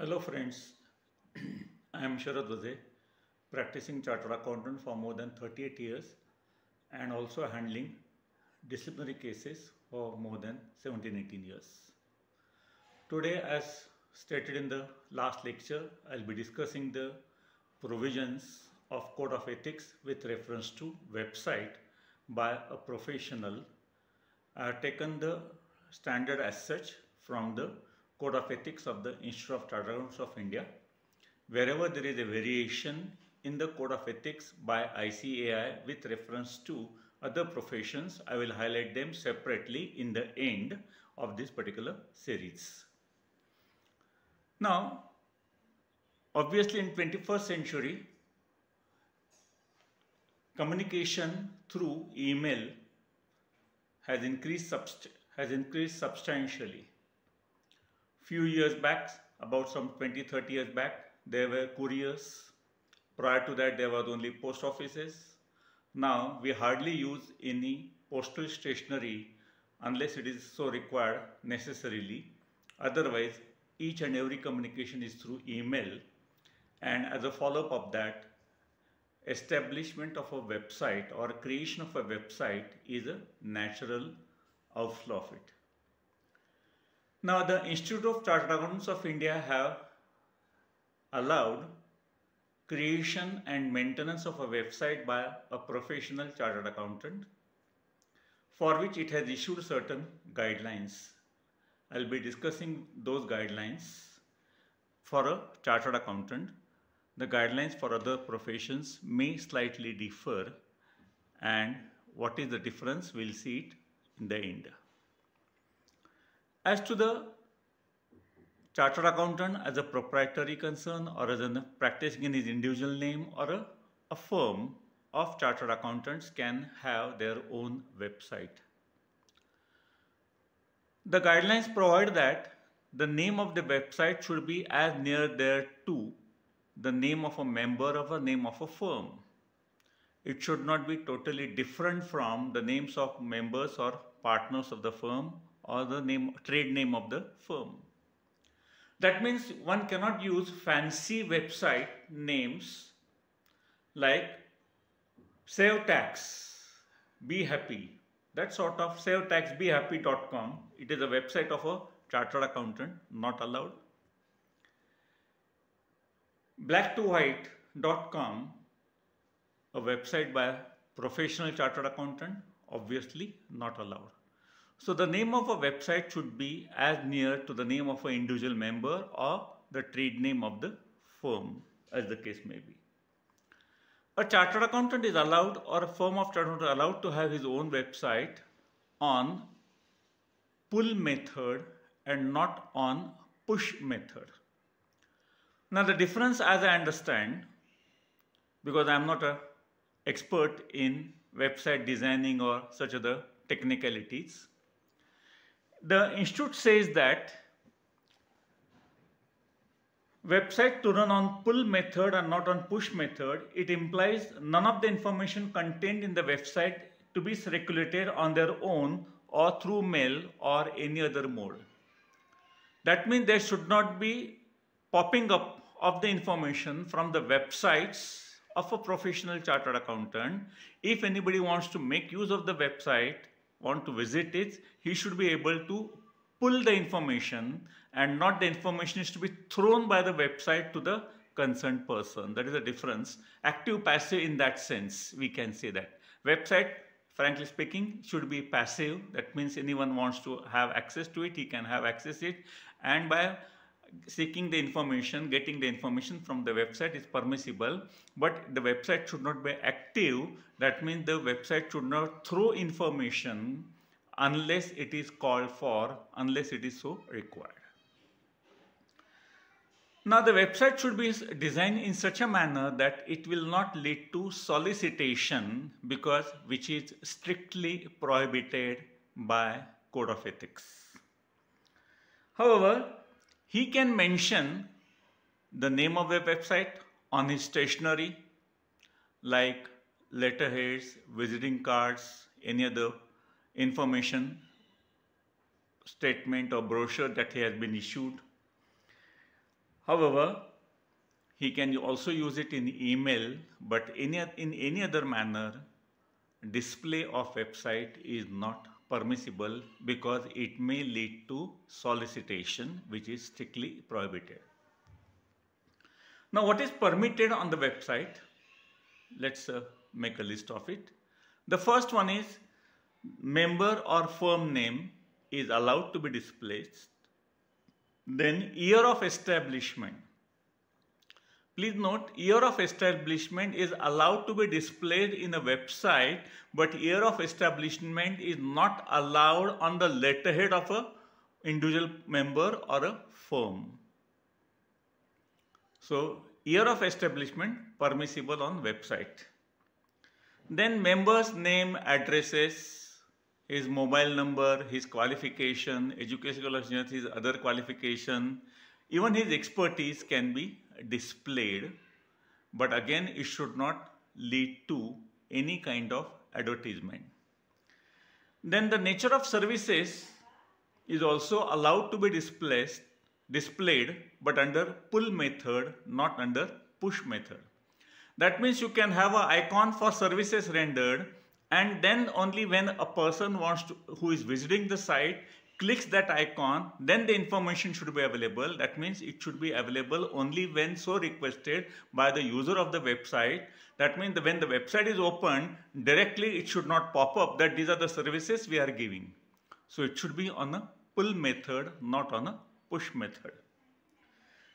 Hello friends, I am Sharad practicing chartered accountant for more than 38 years and also handling disciplinary cases for more than 17-18 years. Today as stated in the last lecture, I'll be discussing the provisions of code of ethics with reference to website by a professional. I have taken the standard as such from the Code of Ethics of the Institute of Chartered of India. Wherever there is a variation in the Code of Ethics by ICAI with reference to other professions, I will highlight them separately in the end of this particular series. Now, obviously in 21st century, communication through email has increased, has increased substantially. Few years back, about some 20, 30 years back, there were couriers. Prior to that, there were only post offices. Now, we hardly use any postal stationery unless it is so required necessarily. Otherwise, each and every communication is through email. And as a follow-up of that, establishment of a website or creation of a website is a natural outflow of it. Now the Institute of Chartered Accountants of India have allowed creation and maintenance of a website by a professional chartered accountant for which it has issued certain guidelines. I'll be discussing those guidelines for a chartered accountant. The guidelines for other professions may slightly differ and what is the difference we'll see it in the end. As to the chartered accountant as a proprietary concern or as a practicing in his individual name or a, a firm of chartered accountants can have their own website. The guidelines provide that the name of the website should be as near there to the name of a member of a name of a firm. It should not be totally different from the names of members or partners of the firm or the name trade name of the firm. That means one cannot use fancy website names like save tax, be happy, that sort of savetaxbehappy.com. It is a website of a chartered accountant, not allowed. black to whitecom a website by a professional chartered accountant, obviously not allowed. So the name of a website should be as near to the name of an individual member or the trade name of the firm as the case may be. A chartered accountant is allowed or a firm of chartered accountant allowed to have his own website on pull method and not on push method. Now the difference as I understand because I am not an expert in website designing or such other technicalities the institute says that website to run on pull method and not on push method, it implies none of the information contained in the website to be circulated on their own or through mail or any other mode. That means there should not be popping up of the information from the websites of a professional chartered accountant. If anybody wants to make use of the website, want to visit it? he should be able to pull the information and not the information is to be thrown by the website to the concerned person. That is the difference. Active passive in that sense, we can say that. Website, frankly speaking, should be passive. That means anyone wants to have access to it, he can have access it. And by seeking the information, getting the information from the website is permissible, but the website should not be active. That means the website should not throw information unless it is called for, unless it is so required. Now the website should be designed in such a manner that it will not lead to solicitation because which is strictly prohibited by code of ethics. However, he can mention the name of the website on his stationery like letterheads, visiting cards, any other information, statement or brochure that he has been issued. However, he can also use it in email, but in, in any other manner, display of website is not permissible because it may lead to solicitation which is strictly prohibited. Now what is permitted on the website? Let's uh, make a list of it. The first one is member or firm name is allowed to be displayed. Then year of establishment Please note year of establishment is allowed to be displayed in a website but year of establishment is not allowed on the letterhead of an individual member or a firm. So year of establishment permissible on website. Then members name addresses his mobile number, his qualification, educational his other qualification, even his expertise can be displayed but again it should not lead to any kind of advertisement. Then the nature of services is also allowed to be displaced, displayed but under pull method not under push method. That means you can have an icon for services rendered and then only when a person wants to, who is visiting the site, clicks that icon, then the information should be available. That means it should be available only when so requested by the user of the website. That means when the website is opened, directly it should not pop up that these are the services we are giving. So it should be on a pull method, not on a push method.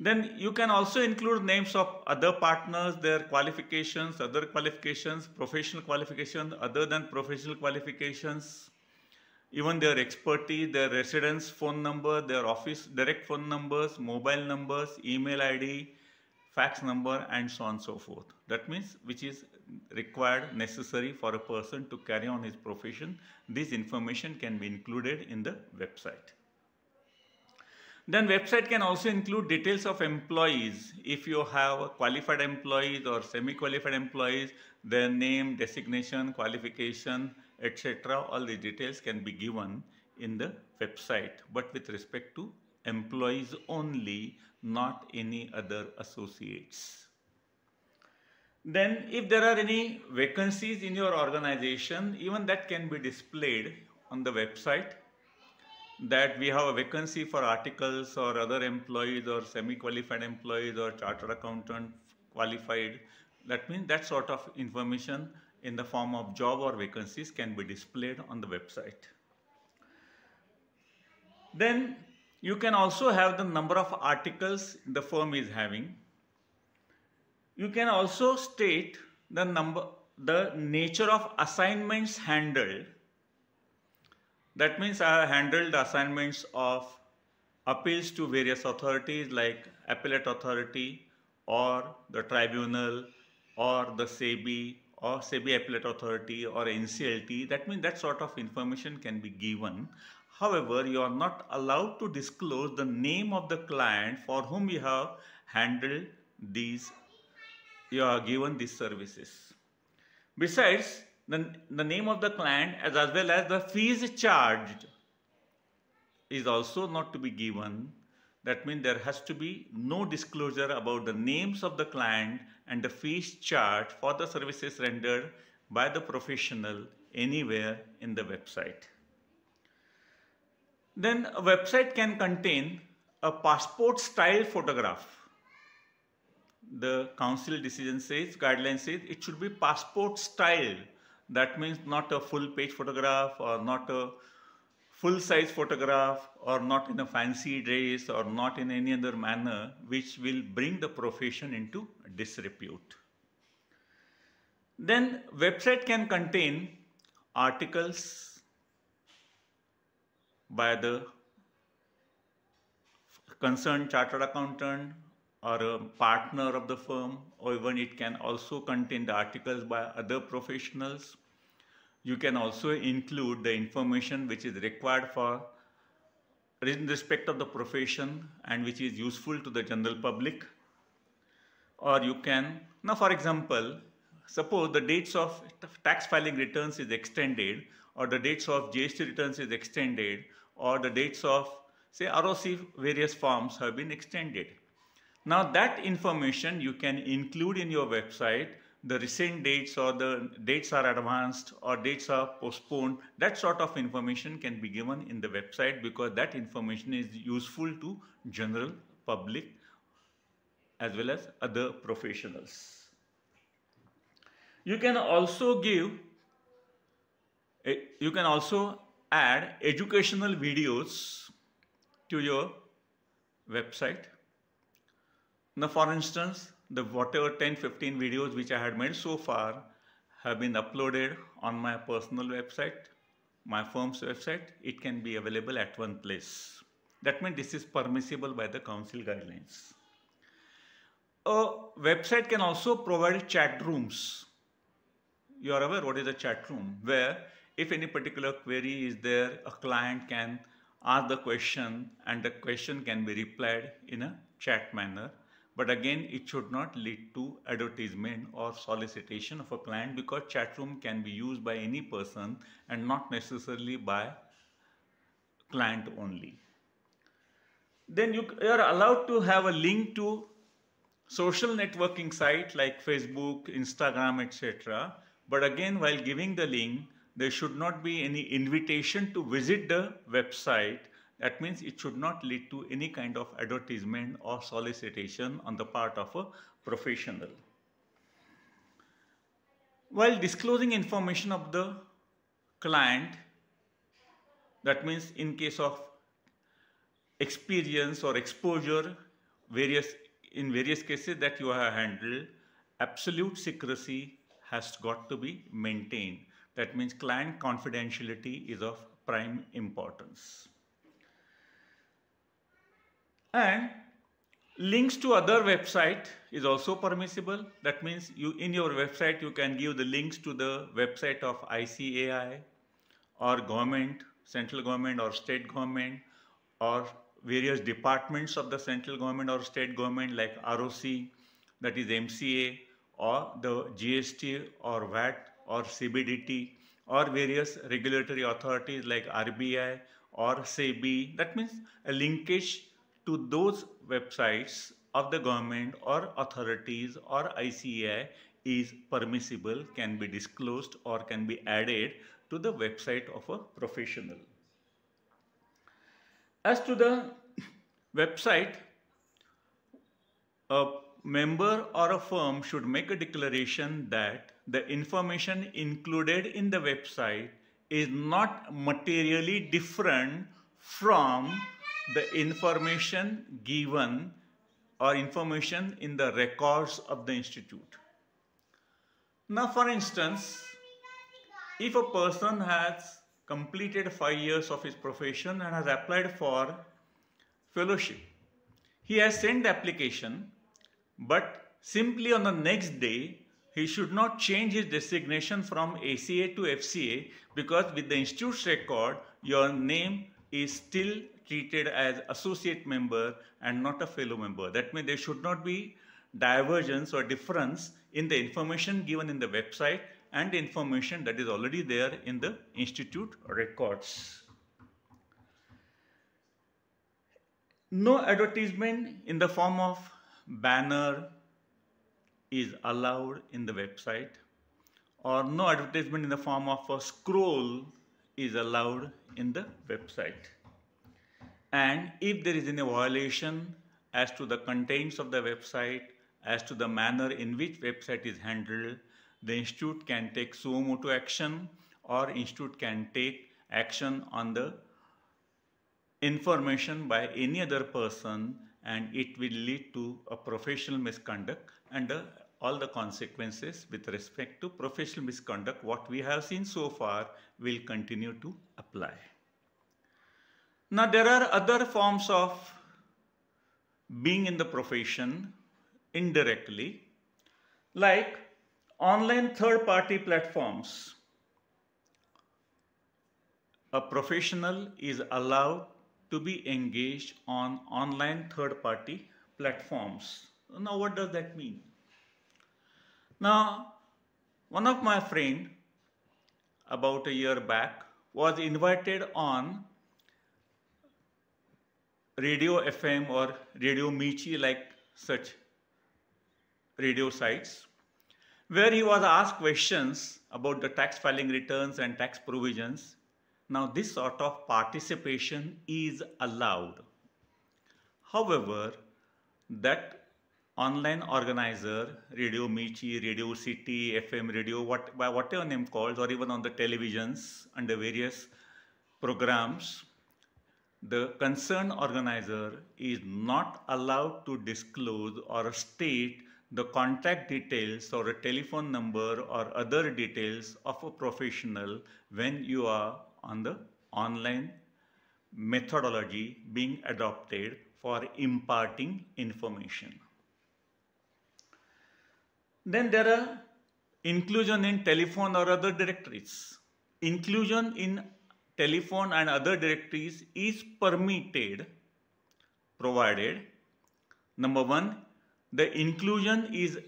Then you can also include names of other partners, their qualifications, other qualifications, professional qualifications, other than professional qualifications even their expertise, their residence phone number, their office direct phone numbers, mobile numbers, email ID, fax number and so on and so forth. That means which is required necessary for a person to carry on his profession. This information can be included in the website. Then website can also include details of employees. If you have qualified employees or semi-qualified employees, their name, designation, qualification, etc. All the details can be given in the website, but with respect to employees only, not any other associates. Then if there are any vacancies in your organization, even that can be displayed on the website that we have a vacancy for articles or other employees or semi-qualified employees or chartered accountant qualified. That means that sort of information in the form of job or vacancies can be displayed on the website. Then you can also have the number of articles the firm is having. You can also state the number, the nature of assignments handled. That means I have handled the assignments of appeals to various authorities like appellate authority or the tribunal or the SEBI or SEBI Appellate Authority or NCLT, that means that sort of information can be given. However, you are not allowed to disclose the name of the client for whom you have handled these, you are given these services. Besides, the, the name of the client as, as well as the fees charged is also not to be given. That means there has to be no disclosure about the names of the client and the fees charged for the services rendered by the professional anywhere in the website. Then a website can contain a passport style photograph. The council decision says, guideline says it should be passport style. That means not a full page photograph or not a full size photograph or not in a fancy dress or not in any other manner which will bring the profession into disrepute. Then website can contain articles by the concerned chartered accountant or a partner of the firm or even it can also contain the articles by other professionals you can also include the information which is required for in respect of the profession and which is useful to the general public or you can now for example suppose the dates of tax filing returns is extended or the dates of GST returns is extended or the dates of say ROC various forms have been extended. Now that information you can include in your website the recent dates or the dates are advanced or dates are postponed that sort of information can be given in the website because that information is useful to general public as well as other professionals you can also give eh, you can also add educational videos to your website now for instance the whatever 10 15 videos which I had made so far have been uploaded on my personal website my firm's website it can be available at one place that means this is permissible by the council guidelines a website can also provide chat rooms you are aware what is a chat room where if any particular query is there a client can ask the question and the question can be replied in a chat manner but again, it should not lead to advertisement or solicitation of a client because chat room can be used by any person and not necessarily by client only. Then you are allowed to have a link to social networking site like Facebook, Instagram, etc. But again, while giving the link, there should not be any invitation to visit the website that means it should not lead to any kind of advertisement or solicitation on the part of a professional. While disclosing information of the client, that means in case of experience or exposure, various in various cases that you have handled, absolute secrecy has got to be maintained. That means client confidentiality is of prime importance and links to other website is also permissible that means you in your website you can give the links to the website of ICAI or government central government or state government or various departments of the central government or state government like ROC that is MCA or the GST or VAT or CBDT or various regulatory authorities like RBI or SEBI that means a linkage to those websites of the government or authorities or ICAI is permissible, can be disclosed or can be added to the website of a professional. As to the website, a member or a firm should make a declaration that the information included in the website is not materially different from the information given or information in the records of the institute. Now for instance, if a person has completed five years of his profession and has applied for fellowship, he has sent the application but simply on the next day he should not change his designation from ACA to FCA because with the institute's record your name is still treated as associate member and not a fellow member. That means there should not be divergence or difference in the information given in the website and the information that is already there in the institute records. No advertisement in the form of banner is allowed in the website or no advertisement in the form of a scroll is allowed in the website and if there is any violation as to the contents of the website, as to the manner in which website is handled, the institute can take suo action or institute can take action on the information by any other person and it will lead to a professional misconduct and uh, all the consequences with respect to professional misconduct what we have seen so far will continue to apply. Now, there are other forms of being in the profession indirectly, like online third party platforms. A professional is allowed to be engaged on online third party platforms. Now, what does that mean? Now, one of my friend about a year back was invited on radio FM or radio Michi like such radio sites where he was asked questions about the tax filing returns and tax provisions. Now this sort of participation is allowed. However, that online organizer, Radio Michi, Radio City, FM Radio, what, by whatever name calls, or even on the televisions under various programs, the concerned organizer is not allowed to disclose or state the contact details or a telephone number or other details of a professional when you are on the online methodology being adopted for imparting information. Then there are inclusion in telephone or other directories, inclusion in telephone and other directories is permitted provided number 1 the inclusion is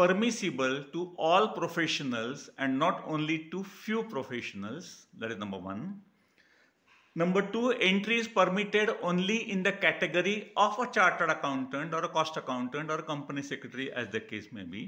permissible to all professionals and not only to few professionals that is number 1 number 2 entry is permitted only in the category of a chartered accountant or a cost accountant or company secretary as the case may be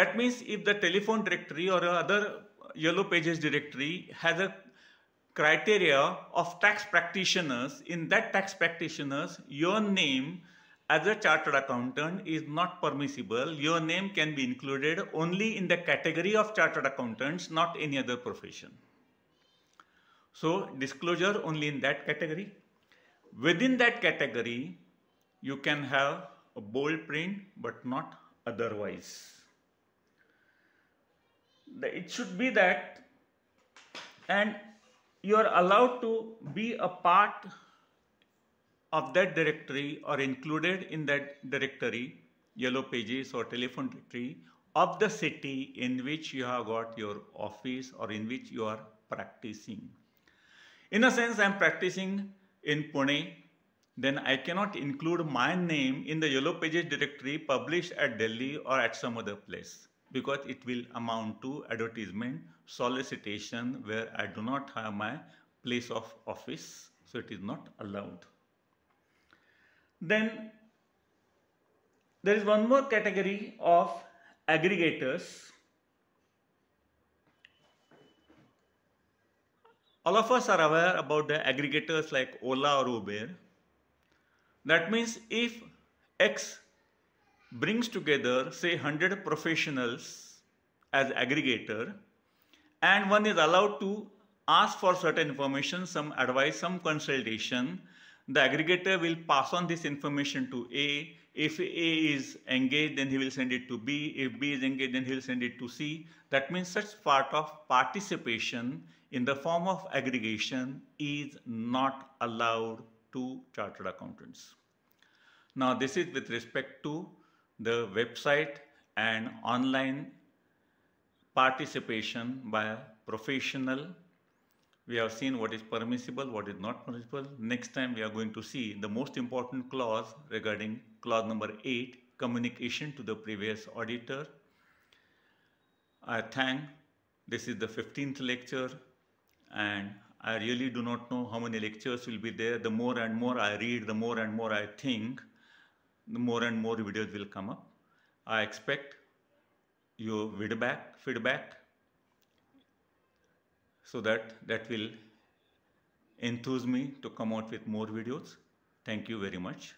that means if the telephone directory or other yellow pages directory has a criteria of tax practitioners. In that tax practitioners, your name as a chartered accountant is not permissible. Your name can be included only in the category of chartered accountants, not any other profession. So disclosure only in that category. Within that category, you can have a bold print, but not otherwise. It should be that and you are allowed to be a part of that directory or included in that directory, yellow pages or telephone directory of the city in which you have got your office or in which you are practicing. In a sense, I am practicing in Pune, then I cannot include my name in the yellow pages directory published at Delhi or at some other place because it will amount to advertisement solicitation where I do not have my place of office so it is not allowed. Then there is one more category of aggregators. All of us are aware about the aggregators like Ola or Uber. That means if X brings together, say, 100 professionals as aggregator, and one is allowed to ask for certain information, some advice, some consultation. The aggregator will pass on this information to A. If A is engaged, then he will send it to B. If B is engaged, then he will send it to C. That means such part of participation in the form of aggregation is not allowed to chartered accountants. Now, this is with respect to the website and online participation by professional. We have seen what is permissible, what is not permissible. Next time we are going to see the most important clause regarding clause number 8, communication to the previous auditor. I thank, this is the 15th lecture and I really do not know how many lectures will be there. The more and more I read, the more and more I think more and more videos will come up. I expect your feedback, feedback so that that will enthuse me to come out with more videos. Thank you very much.